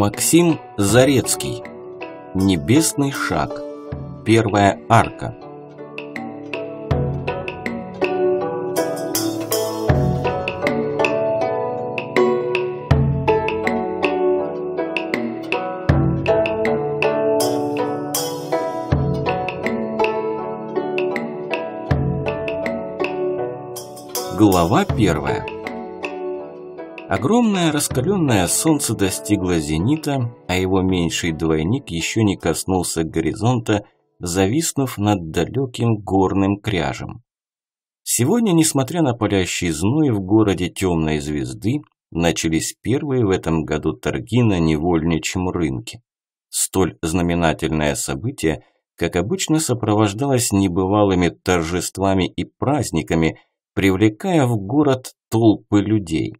Максим Зарецкий. Небесный шаг. Первая арка. Глава первая. Огромное раскаленное солнце достигло зенита, а его меньший двойник еще не коснулся горизонта, зависнув над далеким горным кряжем. Сегодня, несмотря на палящий зной в городе темной звезды, начались первые в этом году торги на невольничьем рынке. Столь знаменательное событие, как обычно, сопровождалось небывалыми торжествами и праздниками, привлекая в город толпы людей.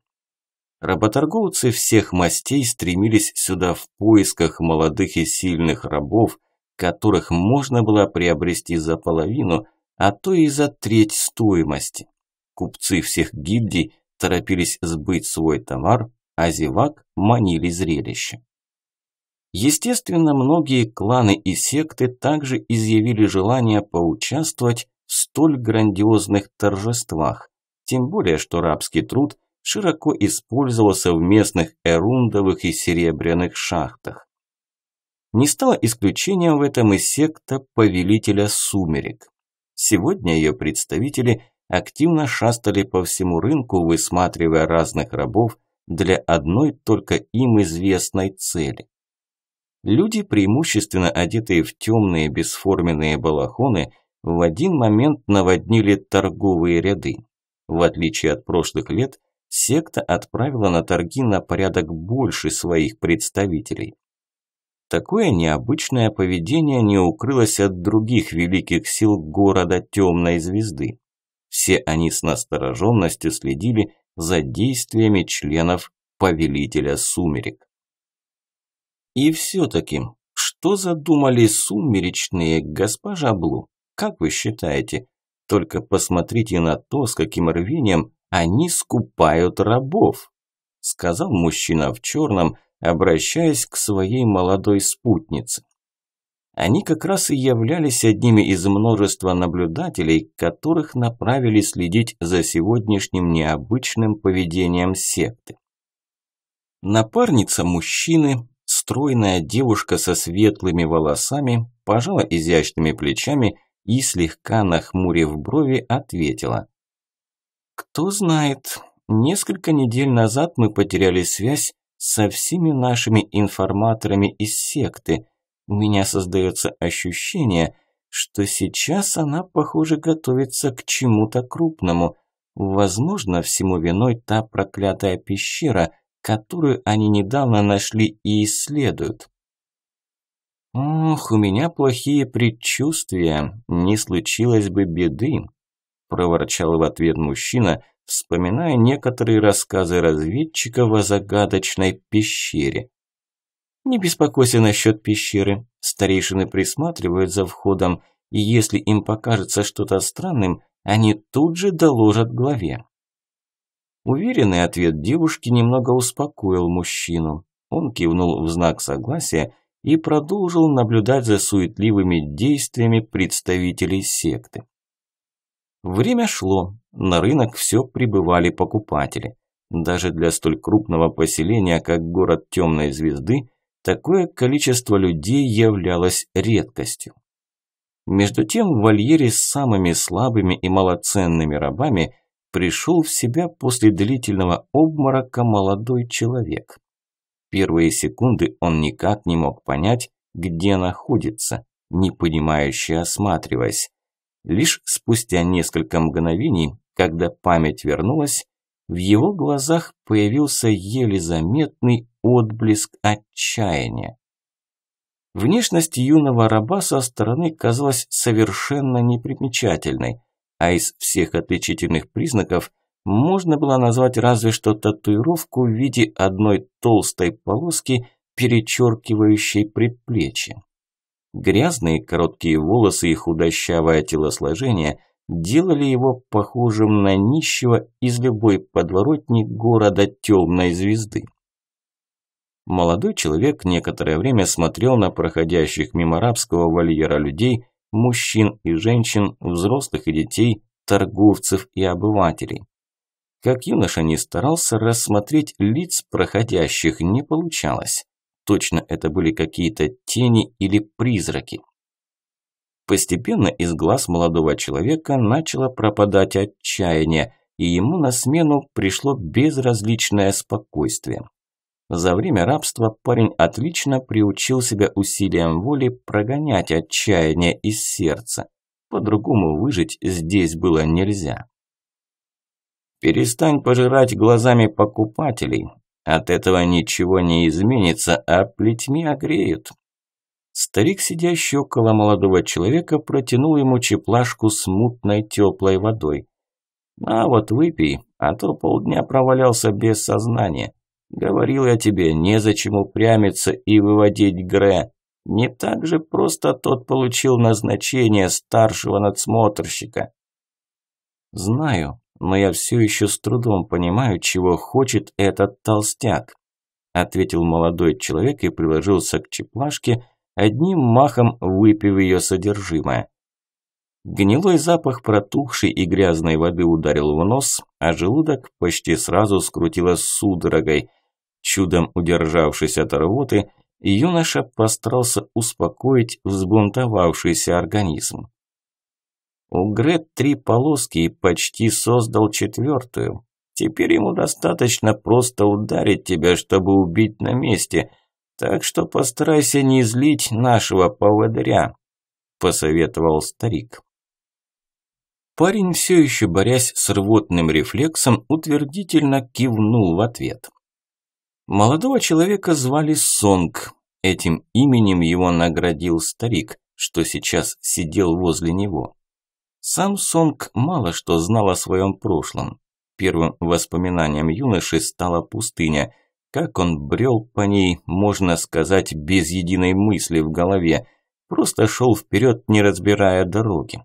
Работорговцы всех мастей стремились сюда в поисках молодых и сильных рабов, которых можно было приобрести за половину, а то и за треть стоимости. Купцы всех гильдий торопились сбыть свой товар, а зевак манили зрелище. Естественно, многие кланы и секты также изъявили желание поучаствовать в столь грандиозных торжествах, тем более, что рабский труд – широко использовался в местных эрундовых и серебряных шахтах. Не стало исключением в этом и секта Повелителя Сумерек. Сегодня ее представители активно шастали по всему рынку, высматривая разных рабов для одной только им известной цели. Люди, преимущественно одетые в темные бесформенные балахоны, в один момент наводнили торговые ряды. В отличие от прошлых лет, секта отправила на торги на порядок больше своих представителей. Такое необычное поведение не укрылось от других великих сил города Темной Звезды. Все они с настороженностью следили за действиями членов Повелителя Сумерек. И все-таки, что задумали сумеречные, госпожа Блу? Как вы считаете? Только посмотрите на то, с каким рвением они скупают рабов», – сказал мужчина в черном, обращаясь к своей молодой спутнице. Они как раз и являлись одними из множества наблюдателей, которых направили следить за сегодняшним необычным поведением секты. Напарница мужчины, стройная девушка со светлыми волосами, пожала изящными плечами и, слегка нахмурив брови, ответила. Кто знает, несколько недель назад мы потеряли связь со всеми нашими информаторами из секты. У меня создается ощущение, что сейчас она, похоже, готовится к чему-то крупному. Возможно, всему виной та проклятая пещера, которую они недавно нашли и исследуют. Ох, у меня плохие предчувствия, не случилось бы беды проворчал в ответ мужчина, вспоминая некоторые рассказы разведчика о загадочной пещере. «Не беспокойся насчет пещеры. Старейшины присматривают за входом, и если им покажется что-то странным, они тут же доложат главе». Уверенный ответ девушки немного успокоил мужчину. Он кивнул в знак согласия и продолжил наблюдать за суетливыми действиями представителей секты. Время шло, на рынок все прибывали покупатели. Даже для столь крупного поселения, как город Темной Звезды, такое количество людей являлось редкостью. Между тем в вольере с самыми слабыми и малоценными рабами пришел в себя после длительного обморока молодой человек. Первые секунды он никак не мог понять, где находится, не понимающе осматриваясь. Лишь спустя несколько мгновений, когда память вернулась, в его глазах появился еле заметный отблеск отчаяния. Внешность юного раба со стороны казалась совершенно непримечательной, а из всех отличительных признаков можно было назвать разве что татуировку в виде одной толстой полоски, перечеркивающей предплечье. Грязные короткие волосы и худощавое телосложение делали его похожим на нищего из любой подворотни города Темной Звезды. Молодой человек некоторое время смотрел на проходящих мимо арабского вольера людей, мужчин и женщин, взрослых и детей, торговцев и обывателей. Как юноша не старался рассмотреть лиц проходящих, не получалось точно это были какие-то тени или призраки. Постепенно из глаз молодого человека начало пропадать отчаяние, и ему на смену пришло безразличное спокойствие. За время рабства парень отлично приучил себя усилием воли прогонять отчаяние из сердца. По-другому выжить здесь было нельзя. «Перестань пожирать глазами покупателей, от этого ничего не изменится, а плетьми огреют. Старик, сидящий около молодого человека, протянул ему чеплашку с мутной теплой водой. «А вот выпей, а то полдня провалялся без сознания. Говорил я тебе, незачем упрямиться и выводить Грэ. Не так же просто тот получил назначение старшего надсмотрщика». «Знаю», но я все еще с трудом понимаю, чего хочет этот толстяк», ответил молодой человек и приложился к чеплашке, одним махом выпив ее содержимое. Гнилой запах протухшей и грязной воды ударил в нос, а желудок почти сразу скрутило судорогой. Чудом удержавшись от рвоты, юноша постарался успокоить взбунтовавшийся организм. У Грет три полоски и почти создал четвертую. Теперь ему достаточно просто ударить тебя, чтобы убить на месте. Так что постарайся не излить нашего поводыря», – посоветовал старик. Парень, все еще борясь с рвотным рефлексом, утвердительно кивнул в ответ. Молодого человека звали Сонг. Этим именем его наградил старик, что сейчас сидел возле него. Сам Сонг мало что знал о своем прошлом. Первым воспоминанием юноши стала пустыня. Как он брел по ней, можно сказать, без единой мысли в голове. Просто шел вперед, не разбирая дороги.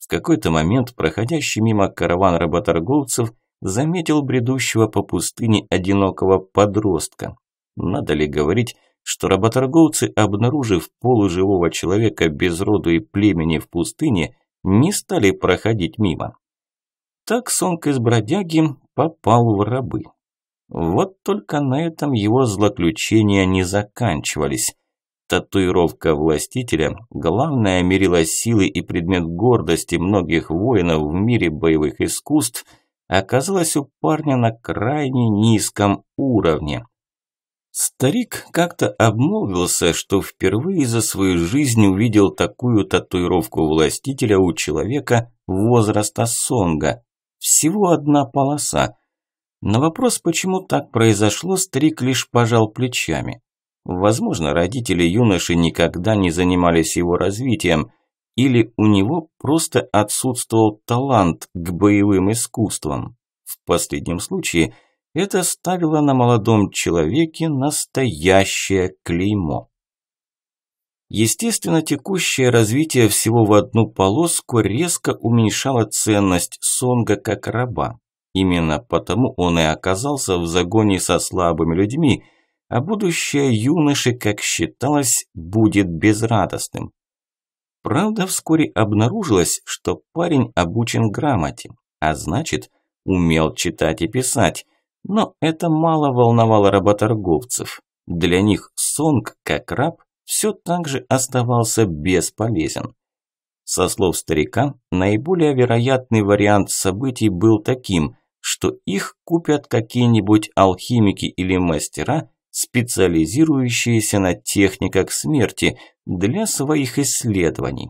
В какой-то момент проходящий мимо караван работорговцев заметил бредущего по пустыне одинокого подростка. Надо ли говорить, что работорговцы, обнаружив полуживого человека без роду и племени в пустыне, не стали проходить мимо. Так Сонг из бродяги попал в рабы. Вот только на этом его злоключения не заканчивались. Татуировка властителя – главное мерило силы и предмет гордости многих воинов в мире боевых искусств – оказалась у парня на крайне низком уровне. Старик как-то обмолвился, что впервые за свою жизнь увидел такую татуировку властителя у человека возраста Сонга. Всего одна полоса. На вопрос, почему так произошло, старик лишь пожал плечами. Возможно, родители юноши никогда не занимались его развитием, или у него просто отсутствовал талант к боевым искусствам. В последнем случае – это ставило на молодом человеке настоящее клеймо. Естественно, текущее развитие всего в одну полоску резко уменьшало ценность Сонга как раба. Именно потому он и оказался в загоне со слабыми людьми, а будущее юноши, как считалось, будет безрадостным. Правда, вскоре обнаружилось, что парень обучен грамоте, а значит, умел читать и писать, но это мало волновало работорговцев. Для них Сонг, как раб, все так же оставался бесполезен. Со слов старика, наиболее вероятный вариант событий был таким, что их купят какие-нибудь алхимики или мастера, специализирующиеся на техниках смерти для своих исследований.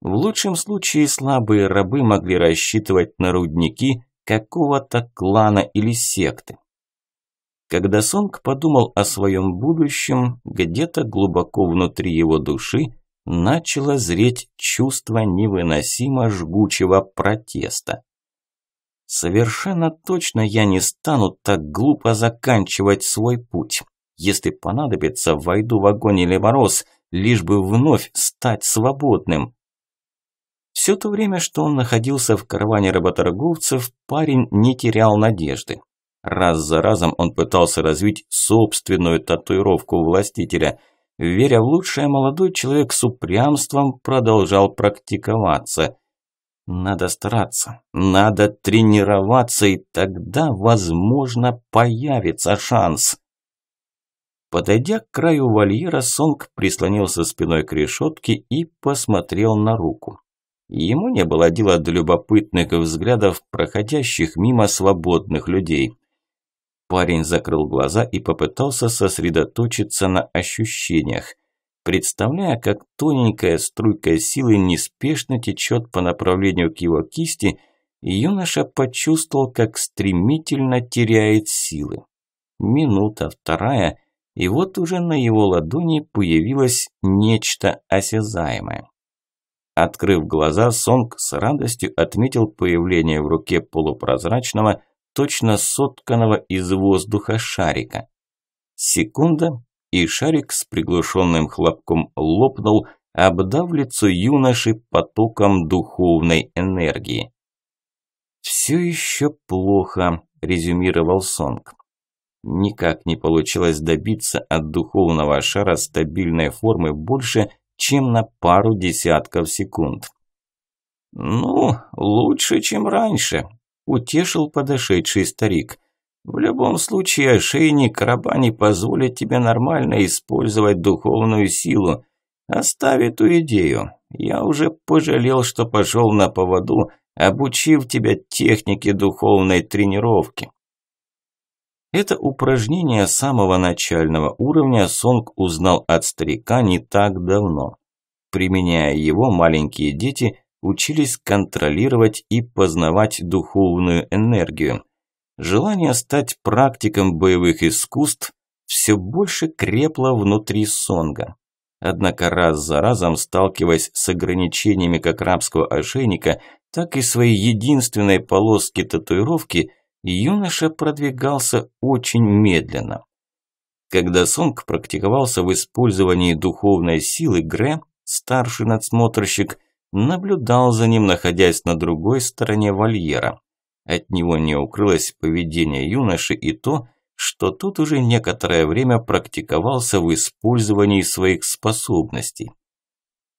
В лучшем случае слабые рабы могли рассчитывать на рудники какого-то клана или секты. Когда Сонг подумал о своем будущем, где-то глубоко внутри его души начало зреть чувство невыносимо жгучего протеста. Совершенно точно я не стану так глупо заканчивать свой путь. Если понадобится, войду в огонь или мороз, лишь бы вновь стать свободным. Все то время, что он находился в караване работорговцев, парень не терял надежды. Раз за разом он пытался развить собственную татуировку властителя. Веря в лучшее, молодой человек с упрямством продолжал практиковаться. Надо стараться, надо тренироваться, и тогда, возможно, появится шанс. Подойдя к краю вольера, Сонг прислонился спиной к решетке и посмотрел на руку. Ему не было дела до любопытных взглядов проходящих мимо свободных людей. Парень закрыл глаза и попытался сосредоточиться на ощущениях, представляя, как тоненькая струйка силы неспешно течет по направлению к его кисти, юноша почувствовал, как стремительно теряет силы. Минута, вторая, и вот уже на его ладони появилось нечто осязаемое. Открыв глаза, Сонг с радостью отметил появление в руке полупрозрачного, точно сотканного из воздуха шарика. Секунда, и шарик с приглушенным хлопком лопнул, обдав лицо юноши потоком духовной энергии. «Все еще плохо», – резюмировал Сонг. «Никак не получилось добиться от духовного шара стабильной формы больше – чем на пару десятков секунд. «Ну, лучше, чем раньше», – утешил подошедший старик. «В любом случае, ошейник раба не позволит тебе нормально использовать духовную силу. Оставь эту идею. Я уже пожалел, что пошел на поводу, обучив тебя технике духовной тренировки. Это упражнение самого начального уровня Сонг узнал от старика не так давно. Применяя его, маленькие дети учились контролировать и познавать духовную энергию. Желание стать практиком боевых искусств все больше крепло внутри Сонга. Однако раз за разом, сталкиваясь с ограничениями как рабского ошейника, так и своей единственной полоски татуировки, юноша продвигался очень медленно. Когда Сонг практиковался в использовании духовной силы, Грэ, старший надсмотрщик, наблюдал за ним, находясь на другой стороне вольера. От него не укрылось поведение юноши и то, что тот уже некоторое время практиковался в использовании своих способностей.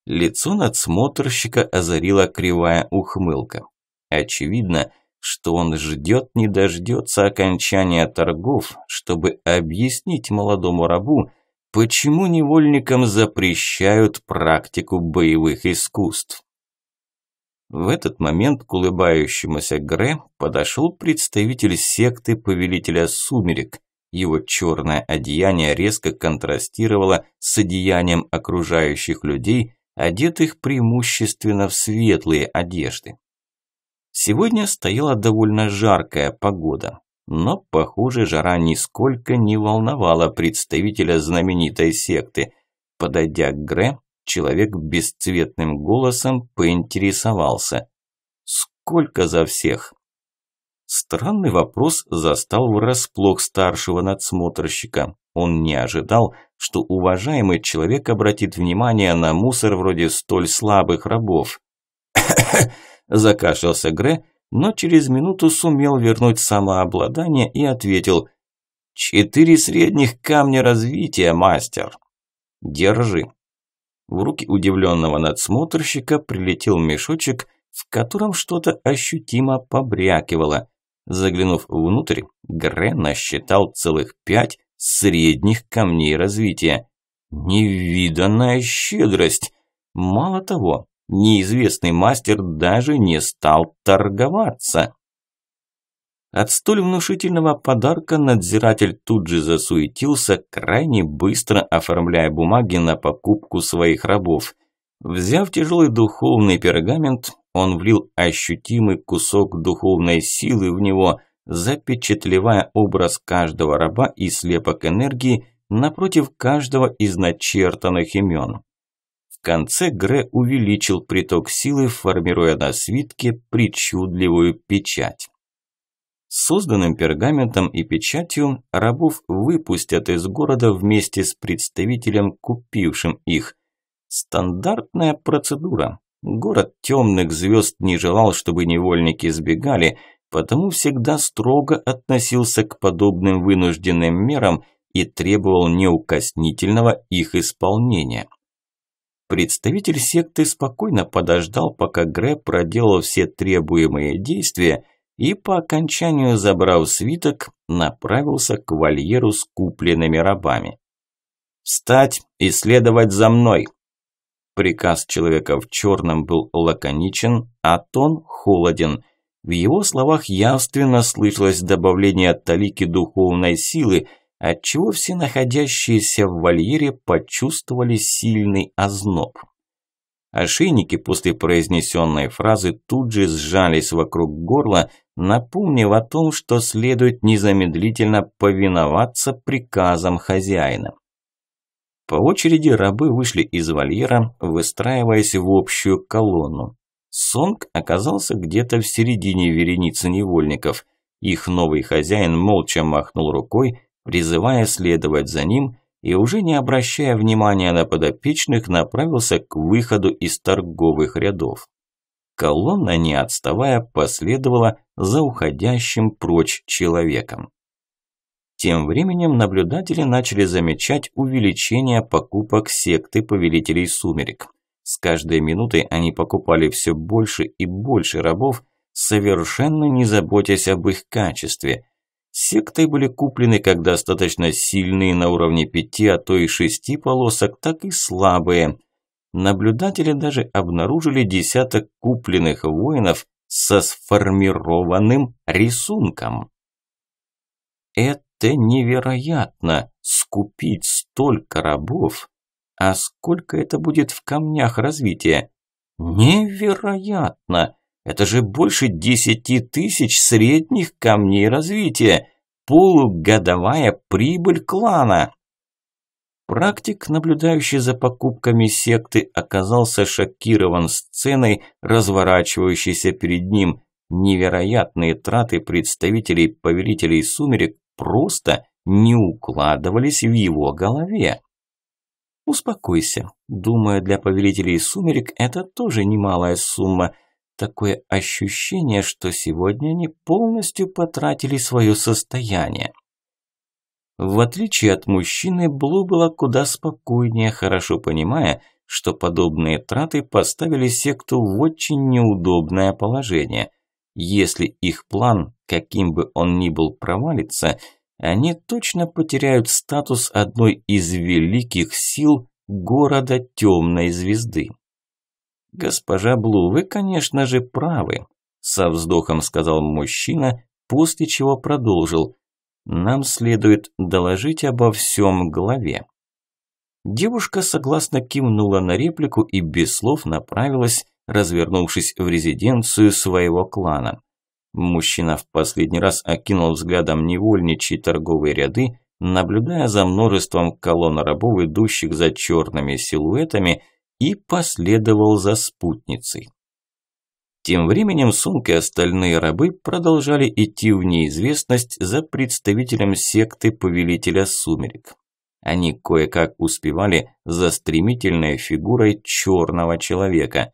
Лицо надсмотрщика озарила кривая ухмылка. Очевидно, что он ждет не дождется окончания торгов, чтобы объяснить молодому рабу, почему невольникам запрещают практику боевых искусств. В этот момент к улыбающемуся Гре подошел представитель секты Повелителя Сумерек. Его черное одеяние резко контрастировало с одеянием окружающих людей, одетых преимущественно в светлые одежды. Сегодня стояла довольно жаркая погода, но, похоже, жара нисколько не волновала представителя знаменитой секты. Подойдя к Гре, человек бесцветным голосом поинтересовался. «Сколько за всех?» Странный вопрос застал врасплох старшего надсмотрщика. Он не ожидал, что уважаемый человек обратит внимание на мусор вроде столь слабых рабов. Закашлялся Гре, но через минуту сумел вернуть самообладание и ответил «Четыре средних камня развития, мастер!» «Держи!» В руки удивленного надсмотрщика прилетел мешочек, в котором что-то ощутимо побрякивало. Заглянув внутрь, Гре насчитал целых пять средних камней развития. Невиданная щедрость! Мало того, неизвестный мастер даже не стал торговаться. От столь внушительного подарка надзиратель тут же засуетился, крайне быстро оформляя бумаги на покупку своих рабов. Взяв тяжелый духовный пергамент, он влил ощутимый кусок духовной силы в него, запечатлевая образ каждого раба и слепок энергии напротив каждого из начертанных имен конце Гре увеличил приток силы, формируя на свитке причудливую печать. созданным пергаментом и печатью рабов выпустят из города вместе с представителем, купившим их. Стандартная процедура. Город темных звезд не желал, чтобы невольники сбегали, потому всегда строго относился к подобным вынужденным мерам и требовал неукоснительного их исполнения. Представитель секты спокойно подождал, пока Грэ проделал все требуемые действия и по окончанию, забрав свиток, направился к вольеру с купленными рабами. «Встать и следовать за мной!» Приказ человека в черном был лаконичен, а тон холоден. В его словах явственно слышалось добавление талики духовной силы – отчего все находящиеся в вольере почувствовали сильный озноб. Ошейники после произнесенной фразы тут же сжались вокруг горла, напомнив о том, что следует незамедлительно повиноваться приказам хозяина. По очереди рабы вышли из вольера, выстраиваясь в общую колонну. Сонг оказался где-то в середине вереницы невольников. Их новый хозяин молча махнул рукой, призывая следовать за ним, и уже не обращая внимания на подопечных, направился к выходу из торговых рядов. Колонна, не отставая, последовала за уходящим прочь человеком. Тем временем наблюдатели начали замечать увеличение покупок секты повелителей сумерек. С каждой минутой они покупали все больше и больше рабов, совершенно не заботясь об их качестве, Секты были куплены как достаточно сильные на уровне пяти, а то и шести полосок, так и слабые. Наблюдатели даже обнаружили десяток купленных воинов со сформированным рисунком. Это невероятно, скупить столько рабов. А сколько это будет в камнях развития? Невероятно! Это же больше десяти тысяч средних камней развития, полугодовая прибыль клана. Практик, наблюдающий за покупками секты, оказался шокирован сценой, разворачивающейся перед ним. Невероятные траты представителей повелителей сумерек просто не укладывались в его голове. «Успокойся. Думаю, для повелителей сумерек это тоже немалая сумма – Такое ощущение, что сегодня они полностью потратили свое состояние. В отличие от мужчины, Блу была куда спокойнее, хорошо понимая, что подобные траты поставили секту в очень неудобное положение. Если их план, каким бы он ни был, провалится, они точно потеряют статус одной из великих сил города Темной Звезды. «Госпожа Блу, вы, конечно же, правы», – со вздохом сказал мужчина, после чего продолжил. «Нам следует доложить обо всем главе». Девушка согласно кивнула на реплику и без слов направилась, развернувшись в резиденцию своего клана. Мужчина в последний раз окинул взглядом невольничьи торговые ряды, наблюдая за множеством колонн рабов, идущих за черными силуэтами – и последовал за спутницей. Тем временем Сунг и остальные рабы продолжали идти в неизвестность за представителем секты Повелителя Сумерек. Они кое-как успевали за стремительной фигурой черного человека.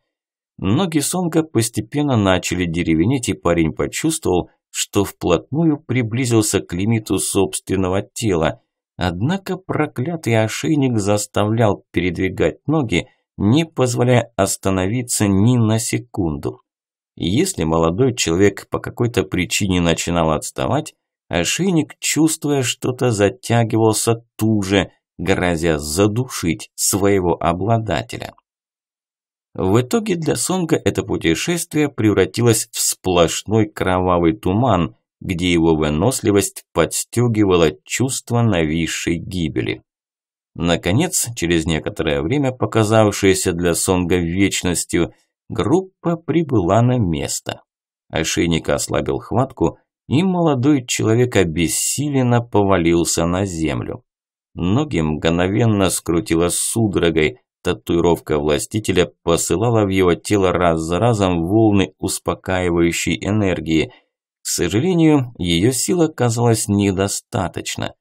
Ноги Сонга постепенно начали деревенеть, и парень почувствовал, что вплотную приблизился к лимиту собственного тела. Однако проклятый ошейник заставлял передвигать ноги, не позволяя остановиться ни на секунду. Если молодой человек по какой-то причине начинал отставать, ошейник, чувствуя что-то, затягивался туже, грозя задушить своего обладателя. В итоге для Сонга это путешествие превратилось в сплошной кровавый туман, где его выносливость подстегивала чувство нависшей гибели. Наконец, через некоторое время, показавшееся для Сонга вечностью, группа прибыла на место. Ошейник ослабил хватку, и молодой человек обессиленно повалился на землю. Ноги мгновенно скрутило судорогой, татуировка властителя посылала в его тело раз за разом волны успокаивающей энергии. К сожалению, ее сила оказалось недостаточно.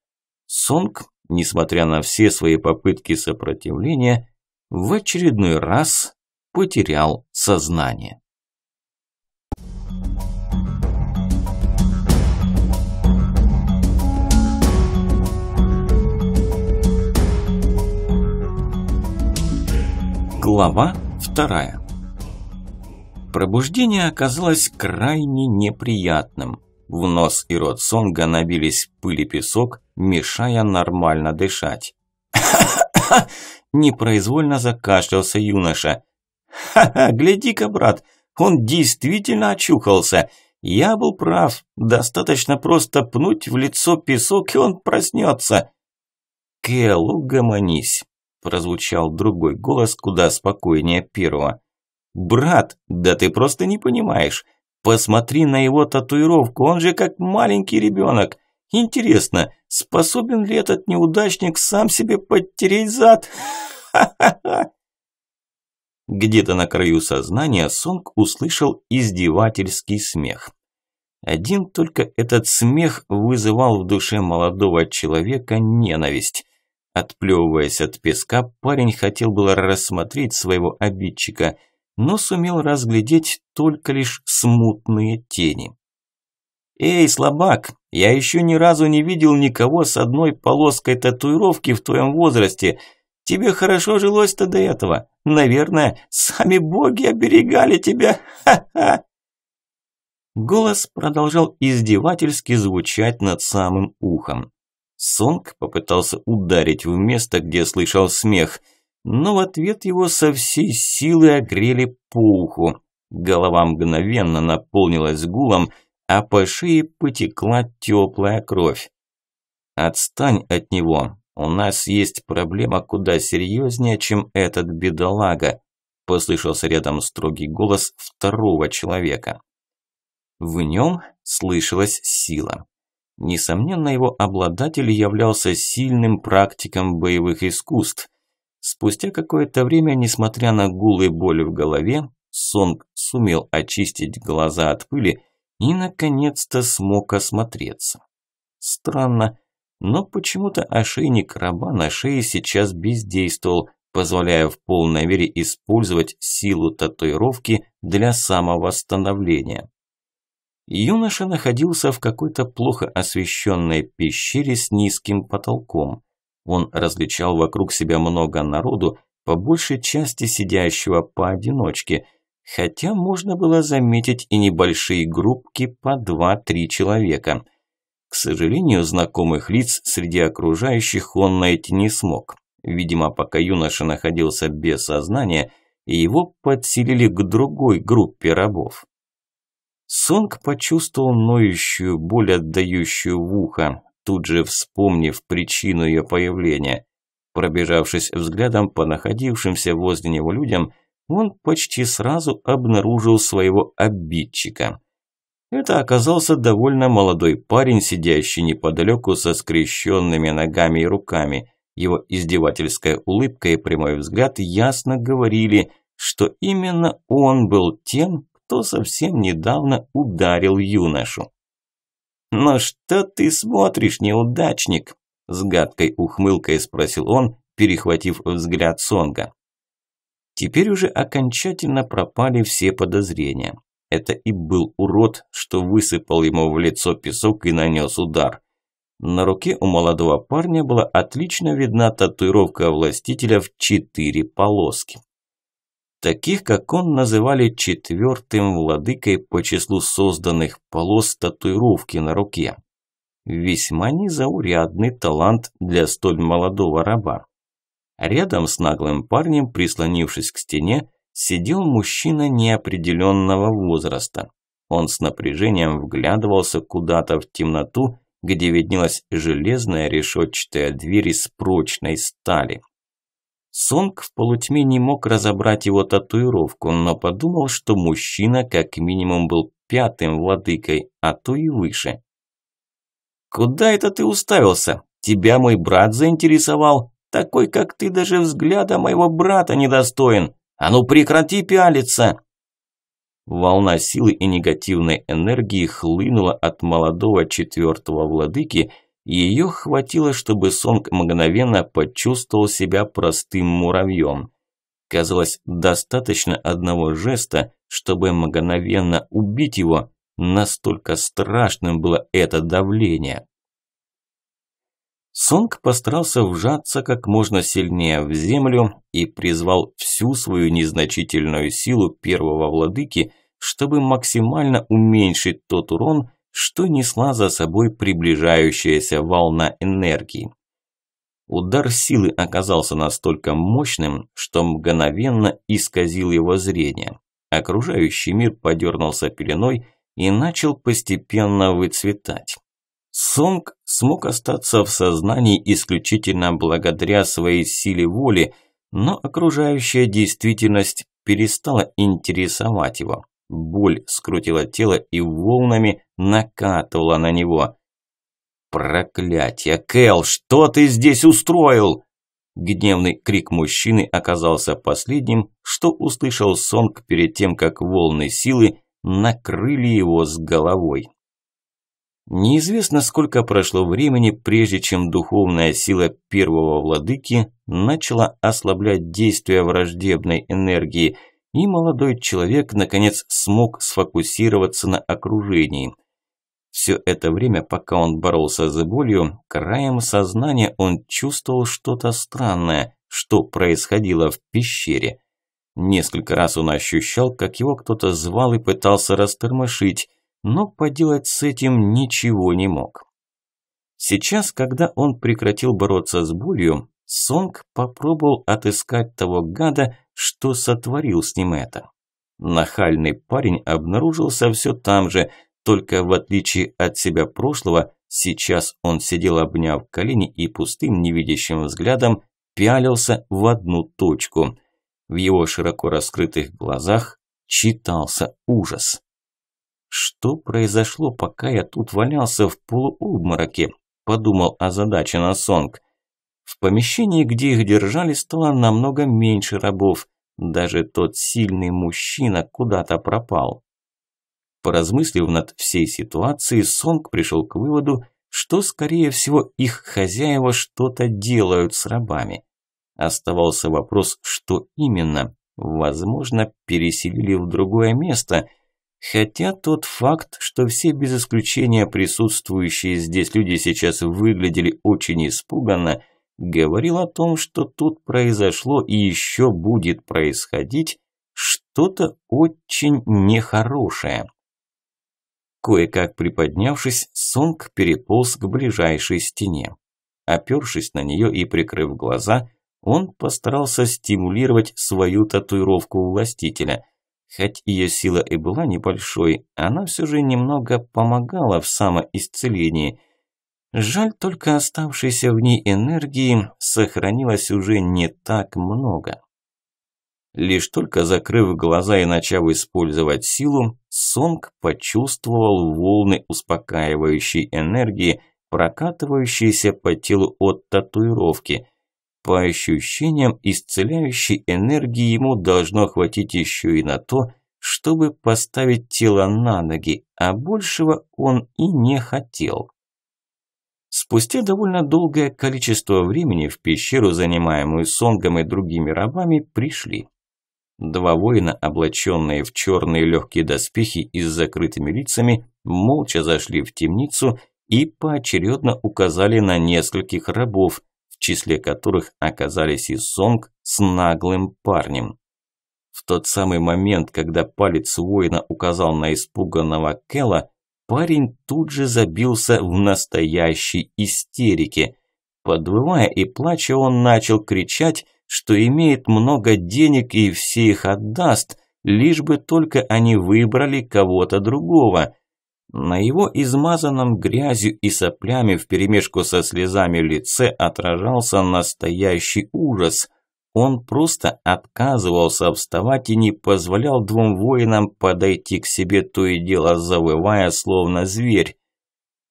Сонг несмотря на все свои попытки сопротивления, в очередной раз потерял сознание. Глава вторая. Пробуждение оказалось крайне неприятным. В нос и рот Сонга набились пыль и песок, мешая нормально дышать. Непроизвольно закашлялся юноша. «Ха-ха, гляди-ка, брат, он действительно очухался. Я был прав, достаточно просто пнуть в лицо песок, и он проснется». «Кэл, угомонись», – прозвучал другой голос куда спокойнее первого. «Брат, да ты просто не понимаешь. Посмотри на его татуировку, он же как маленький ребенок. Интересно, способен ли этот неудачник сам себе подтереть зад? Где-то на краю сознания Сонг услышал издевательский смех. Один только этот смех вызывал в душе молодого человека ненависть. Отплевываясь от песка, парень хотел было рассмотреть своего обидчика, но сумел разглядеть только лишь смутные тени. «Эй, слабак, я еще ни разу не видел никого с одной полоской татуировки в твоем возрасте. Тебе хорошо жилось-то до этого. Наверное, сами боги оберегали тебя. Ха-ха!» Голос продолжал издевательски звучать над самым ухом. Сонг попытался ударить в место, где слышал смех, но в ответ его со всей силы огрели по уху. Голова мгновенно наполнилась гулом – а по шее потекла теплая кровь. «Отстань от него. У нас есть проблема куда серьезнее, чем этот бедолага», послышался рядом строгий голос второго человека. В нем слышалась сила. Несомненно, его обладатель являлся сильным практиком боевых искусств. Спустя какое-то время, несмотря на гул и боль в голове, Сонг сумел очистить глаза от пыли, и, наконец-то, смог осмотреться. Странно, но почему-то ошейник раба на шее сейчас бездействовал, позволяя в полной мере использовать силу татуировки для самовосстановления. Юноша находился в какой-то плохо освещенной пещере с низким потолком. Он различал вокруг себя много народу, по большей части сидящего поодиночке – хотя можно было заметить и небольшие группки по 2-3 человека. К сожалению, знакомых лиц среди окружающих он найти не смог. Видимо, пока юноша находился без сознания, его подселили к другой группе рабов. Сонг почувствовал ноющую боль, отдающую в ухо, тут же вспомнив причину ее появления. Пробежавшись взглядом по находившимся возле него людям – он почти сразу обнаружил своего обидчика. Это оказался довольно молодой парень, сидящий неподалеку со скрещенными ногами и руками. Его издевательская улыбка и прямой взгляд ясно говорили, что именно он был тем, кто совсем недавно ударил юношу. «Но «Ну что ты смотришь, неудачник?» – с гадкой ухмылкой спросил он, перехватив взгляд Сонга. Теперь уже окончательно пропали все подозрения. Это и был урод, что высыпал ему в лицо песок и нанес удар. На руке у молодого парня была отлично видна татуировка властителя в четыре полоски. Таких, как он, называли четвертым владыкой по числу созданных полос татуировки на руке. Весьма незаурядный талант для столь молодого раба. Рядом с наглым парнем, прислонившись к стене, сидел мужчина неопределенного возраста. Он с напряжением вглядывался куда-то в темноту, где виднелась железная решетчатая дверь из прочной стали. Сонг в полутьме не мог разобрать его татуировку, но подумал, что мужчина как минимум был пятым владыкой, а то и выше. «Куда это ты уставился? Тебя мой брат заинтересовал?» Такой, как ты, даже взгляда моего брата недостоин. А ну прекрати пялиться!» Волна силы и негативной энергии хлынула от молодого четвертого владыки, и ее хватило, чтобы Сонг мгновенно почувствовал себя простым муравьем. Казалось, достаточно одного жеста, чтобы мгновенно убить его, настолько страшным было это давление. Сонг постарался вжаться как можно сильнее в землю и призвал всю свою незначительную силу первого владыки, чтобы максимально уменьшить тот урон, что несла за собой приближающаяся волна энергии. Удар силы оказался настолько мощным, что мгновенно исказил его зрение. Окружающий мир подернулся пеленой и начал постепенно выцветать. Сонг смог остаться в сознании исключительно благодаря своей силе воли, но окружающая действительность перестала интересовать его. Боль скрутила тело и волнами накатывала на него. «Проклятье! Кэл, что ты здесь устроил?» Гневный крик мужчины оказался последним, что услышал Сонг перед тем, как волны силы накрыли его с головой. Неизвестно, сколько прошло времени, прежде чем духовная сила первого владыки начала ослаблять действие враждебной энергии, и молодой человек, наконец, смог сфокусироваться на окружении. Все это время, пока он боролся за болью, краем сознания он чувствовал что-то странное, что происходило в пещере. Несколько раз он ощущал, как его кто-то звал и пытался растормошить – но поделать с этим ничего не мог. Сейчас, когда он прекратил бороться с болью, Сонг попробовал отыскать того гада, что сотворил с ним это. Нахальный парень обнаружился все там же, только в отличие от себя прошлого, сейчас он сидел обняв колени и пустым невидящим взглядом пялился в одну точку. В его широко раскрытых глазах читался ужас. Что произошло, пока я тут валялся в полуобмороке? Подумал озадаченно Сонг. В помещении, где их держали, стало намного меньше рабов. Даже тот сильный мужчина куда-то пропал. Поразмыслив над всей ситуацией, Сонг пришел к выводу, что, скорее всего, их хозяева что-то делают с рабами. Оставался вопрос, что именно. Возможно, переселили в другое место – Хотя тот факт, что все без исключения присутствующие здесь люди сейчас выглядели очень испуганно, говорил о том, что тут произошло и еще будет происходить что-то очень нехорошее. Кое-как приподнявшись, Сонг переполз к ближайшей стене. Опершись на нее и прикрыв глаза, он постарался стимулировать свою татуировку властителя – Хоть ее сила и была небольшой, она все же немного помогала в самоисцелении. Жаль, только оставшейся в ней энергии сохранилось уже не так много. Лишь только закрыв глаза и начав использовать силу, Сонг почувствовал волны успокаивающей энергии, прокатывающиеся по телу от татуировки – по ощущениям, исцеляющей энергии ему должно хватить еще и на то, чтобы поставить тело на ноги, а большего он и не хотел. Спустя довольно долгое количество времени в пещеру, занимаемую Сонгом и другими рабами, пришли. Два воина, облаченные в черные легкие доспехи и с закрытыми лицами, молча зашли в темницу и поочередно указали на нескольких рабов – числе которых оказались и Сонг с наглым парнем. В тот самый момент, когда палец воина указал на испуганного Кэла, парень тут же забился в настоящей истерике. Подвывая и плача, он начал кричать, что имеет много денег и все их отдаст, лишь бы только они выбрали кого-то другого – на его измазанном грязью и соплями вперемешку со слезами лице отражался настоящий ужас. Он просто отказывался вставать и не позволял двум воинам подойти к себе, то и дело завывая, словно зверь.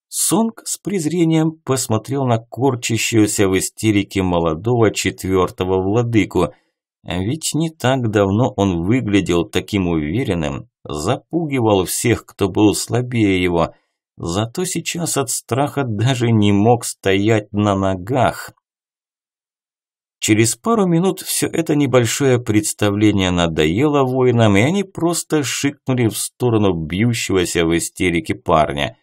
Сонг с презрением посмотрел на корчащегося в истерике молодого четвертого владыку. Ведь не так давно он выглядел таким уверенным, запугивал всех, кто был слабее его, зато сейчас от страха даже не мог стоять на ногах. Через пару минут все это небольшое представление надоело воинам, и они просто шикнули в сторону бьющегося в истерике парня.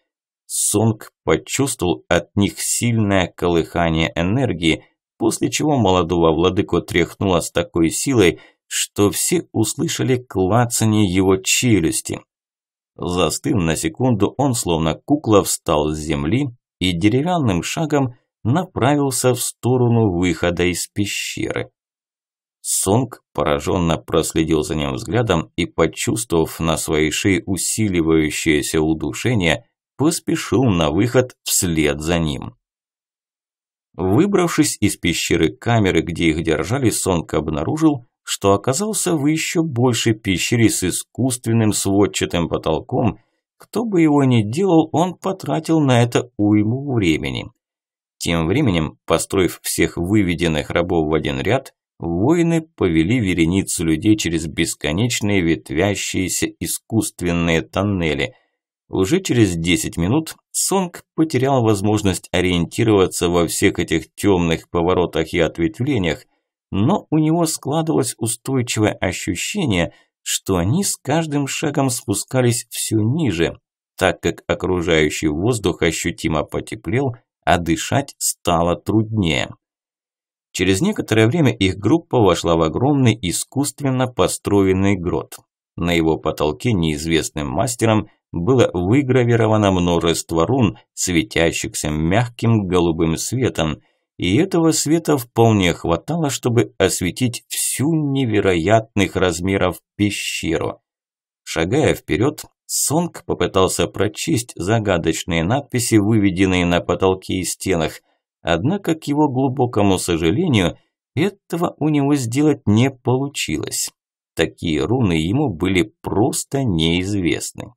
Сонг почувствовал от них сильное колыхание энергии, после чего молодого владыку тряхнуло с такой силой, что все услышали клацанье его челюсти. Застыв на секунду, он словно кукла встал с земли и деревянным шагом направился в сторону выхода из пещеры. Сонг пораженно проследил за ним взглядом и, почувствовав на своей шее усиливающееся удушение, поспешил на выход вслед за ним. Выбравшись из пещеры камеры, где их держали, Сонг обнаружил, что оказался в еще большей пещере с искусственным сводчатым потолком. Кто бы его ни делал, он потратил на это уйму времени. Тем временем, построив всех выведенных рабов в один ряд, воины повели вереницу людей через бесконечные ветвящиеся искусственные тоннели. Уже через 10 минут Сонг потерял возможность ориентироваться во всех этих темных поворотах и ответвлениях, но у него складывалось устойчивое ощущение, что они с каждым шагом спускались все ниже, так как окружающий воздух ощутимо потеплел, а дышать стало труднее. Через некоторое время их группа вошла в огромный искусственно построенный грот. На его потолке неизвестным мастером было выгравировано множество рун, светящихся мягким голубым светом – и этого света вполне хватало, чтобы осветить всю невероятных размеров пещеру. Шагая вперед, Сонг попытался прочесть загадочные надписи, выведенные на потолке и стенах, однако, к его глубокому сожалению, этого у него сделать не получилось. Такие руны ему были просто неизвестны.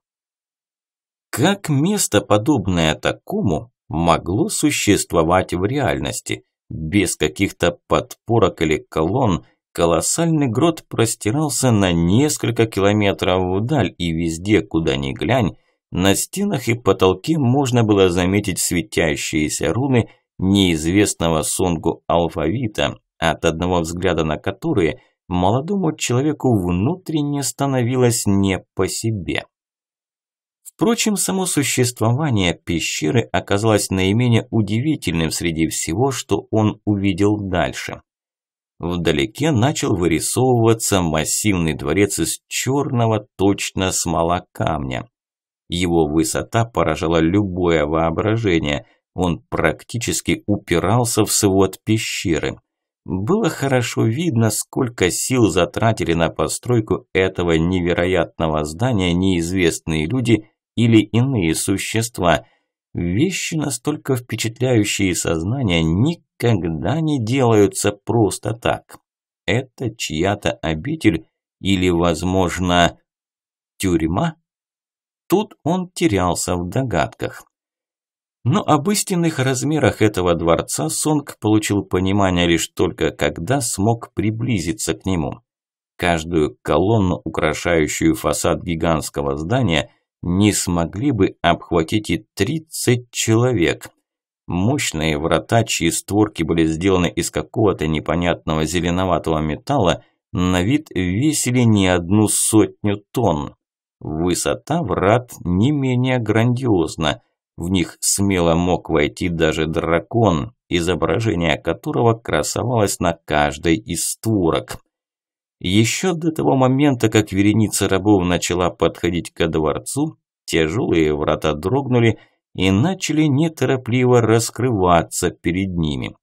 Как место, подобное такому, могло существовать в реальности. Без каких-то подпорок или колонн колоссальный грот простирался на несколько километров вдаль, и везде, куда ни глянь, на стенах и потолке можно было заметить светящиеся руны неизвестного сонгу алфавита, от одного взгляда на которые молодому человеку внутренне становилось не по себе. Впрочем, само существование пещеры оказалось наименее удивительным среди всего, что он увидел дальше. Вдалеке начал вырисовываться массивный дворец из черного точно смола камня. Его высота поражала любое воображение, он практически упирался в свод пещеры. Было хорошо видно, сколько сил затратили на постройку этого невероятного здания неизвестные люди – или иные существа. Вещи, настолько впечатляющие сознание, никогда не делаются просто так. Это чья-то обитель или, возможно, тюрьма? Тут он терялся в догадках. Но об истинных размерах этого дворца Сонг получил понимание лишь только когда смог приблизиться к нему. Каждую колонну, украшающую фасад гигантского здания – не смогли бы обхватить и 30 человек. Мощные врата, чьи створки были сделаны из какого-то непонятного зеленоватого металла, на вид весили не одну сотню тонн. Высота врат не менее грандиозна. В них смело мог войти даже дракон, изображение которого красовалось на каждой из створок. Еще до того момента, как вереница рабов начала подходить ко дворцу, тяжелые врата дрогнули и начали неторопливо раскрываться перед ними.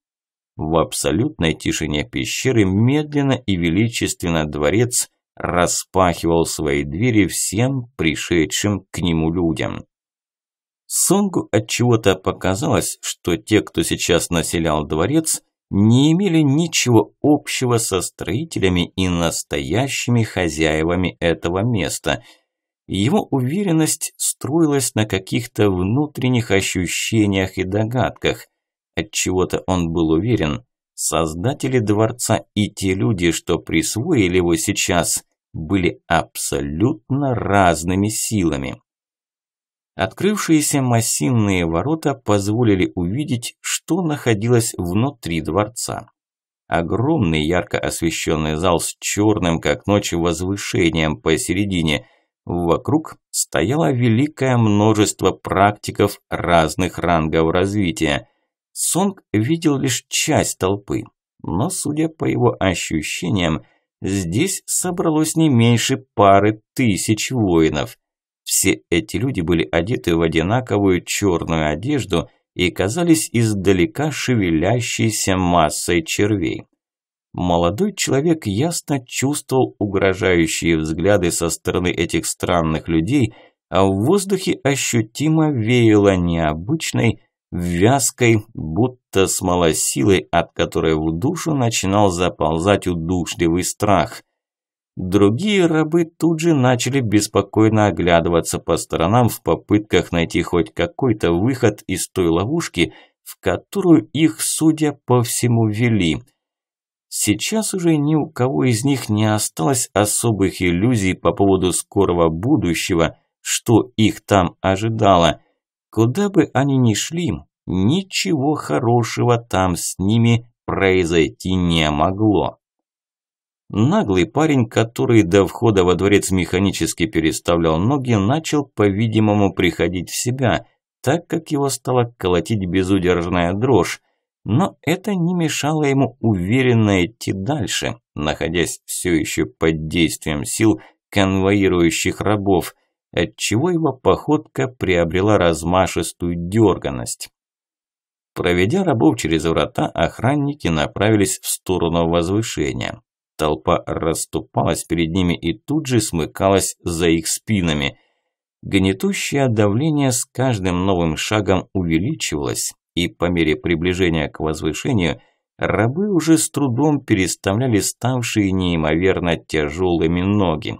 В абсолютной тишине пещеры медленно и величественно дворец распахивал свои двери всем пришедшим к нему людям. Сунгу от чего то показалось, что те, кто сейчас населял дворец, не имели ничего общего со строителями и настоящими хозяевами этого места. Его уверенность строилась на каких-то внутренних ощущениях и догадках. От чего то он был уверен, создатели дворца и те люди, что присвоили его сейчас, были абсолютно разными силами. Открывшиеся массивные ворота позволили увидеть, что находилось внутри дворца. Огромный ярко освещенный зал с черным, как ночь возвышением посередине. Вокруг стояло великое множество практиков разных рангов развития. Сонг видел лишь часть толпы, но, судя по его ощущениям, здесь собралось не меньше пары тысяч воинов. Все эти люди были одеты в одинаковую черную одежду и казались издалека шевелящейся массой червей. Молодой человек ясно чувствовал угрожающие взгляды со стороны этих странных людей, а в воздухе ощутимо веяло необычной, вязкой, будто смолосилой, от которой в душу начинал заползать удушливый страх. Другие рабы тут же начали беспокойно оглядываться по сторонам в попытках найти хоть какой-то выход из той ловушки, в которую их, судя по всему, вели. Сейчас уже ни у кого из них не осталось особых иллюзий по поводу скорого будущего, что их там ожидало. Куда бы они ни шли, ничего хорошего там с ними произойти не могло. Наглый парень, который до входа во дворец механически переставлял ноги, начал, по-видимому, приходить в себя, так как его стала колотить безудержная дрожь. Но это не мешало ему уверенно идти дальше, находясь все еще под действием сил конвоирующих рабов, отчего его походка приобрела размашистую дерганность. Проведя рабов через врата, охранники направились в сторону возвышения толпа расступалась перед ними и тут же смыкалась за их спинами. Гнетущее давление с каждым новым шагом увеличивалось, и по мере приближения к возвышению рабы уже с трудом переставляли ставшие неимоверно тяжелыми ноги.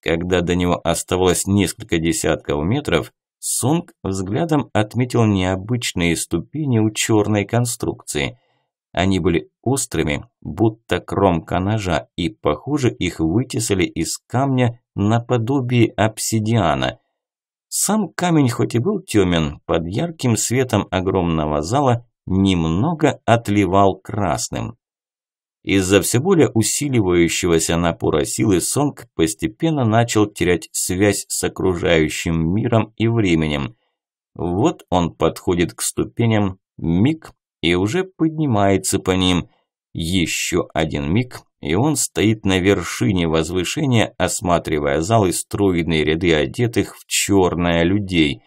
Когда до него оставалось несколько десятков метров, Сунг взглядом отметил необычные ступени у черной конструкции – они были острыми, будто кромка ножа, и, похоже, их вытесали из камня наподобие обсидиана. Сам камень хоть и был тёмен, под ярким светом огромного зала немного отливал красным. Из-за все более усиливающегося напора силы Сонг постепенно начал терять связь с окружающим миром и временем. Вот он подходит к ступеням, миг, и уже поднимается по ним. Еще один миг, и он стоит на вершине возвышения, осматривая зал и стройные ряды одетых в черное людей.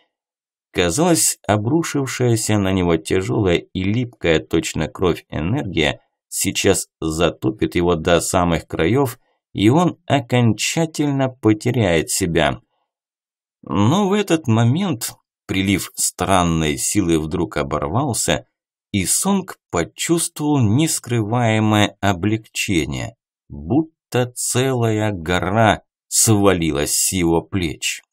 Казалось, обрушившаяся на него тяжелая и липкая точно кровь энергия сейчас затопит его до самых краев, и он окончательно потеряет себя. Но в этот момент прилив странной силы вдруг оборвался, и Сонг почувствовал нескрываемое облегчение, будто целая гора свалилась с его плеч.